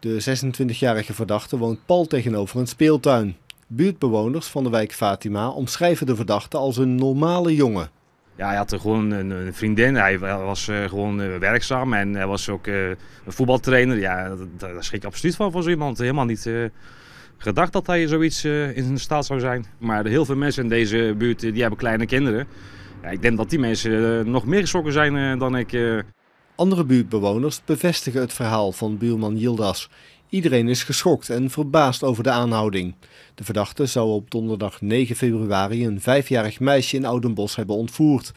De 26-jarige verdachte woont pal tegenover een speeltuin. Buurtbewoners van de wijk Fatima omschrijven de verdachte als een normale jongen. Ja, hij had gewoon een, vriendin. Hij was eh, gewoon eh, werkzaam en hij was ook eh, een voetbaltrainer. Ja, daar schrik ik absoluut van voor zo iemand. Helemaal niet gedacht dat hij zoiets in zijn staat zou zijn. Maar heel veel mensen in deze buurt die hebben kleine kinderen. Ja, ik denk dat die mensen nog meer geschrokken zijn dan ik. Andere buurtbewoners bevestigen het verhaal van buurman Yildas. Iedereen is geschokt en verbaasd over de aanhouding. De verdachte zou op donderdag 9 februari een vijfjarig meisje in Oudenbos hebben ontvoerd.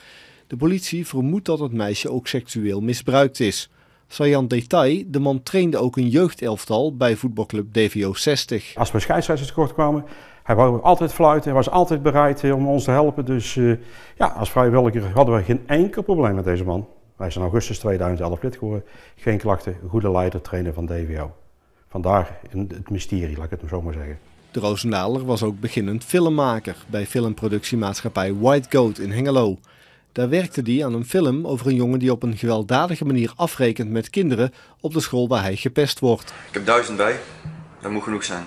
De politie vermoedt dat het meisje ook seksueel misbruikt is. Sajan Detail, de man trainde ook een jeugdelftal bij voetbalclub DVO 60. Als we scheidsrechters tekort kwamen, hij wou altijd fluiten, hij was altijd bereid eh, om ons te helpen. Dus eh, ja, als vrijwilliger hadden we geen enkel probleem met deze man. Wij zijn augustus 2011 lid geworden. Geen klachten, goede leider, trainer van DVO. Vandaar het mysterie, laat ik het zo maar zeggen. De Roosendaler was ook beginnend filmmaker bij filmproductiemaatschappij White Goat in Hengelo. Daar werkte hij aan een film over een jongen die op een gewelddadige manier afrekent met kinderen op de school waar hij gepest wordt. Ik heb duizend bij, dat moet genoeg zijn.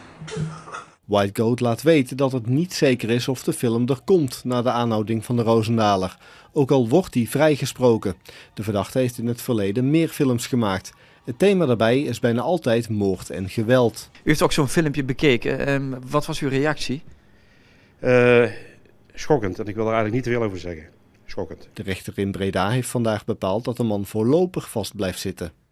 White Goat laat weten dat het niet zeker is of de film er komt na de aanhouding van de Roosendaler, ook al wordt hij vrijgesproken. De verdachte heeft in het verleden meer films gemaakt. Het thema daarbij is bijna altijd moord en geweld. U heeft ook zo'n filmpje bekeken. Ehm, wat was uw reactie? Uh, schokkend, en ik wil er eigenlijk niet te veel over zeggen. Schokkend. De rechter in Breda heeft vandaag bepaald dat de man voorlopig vast blijft zitten.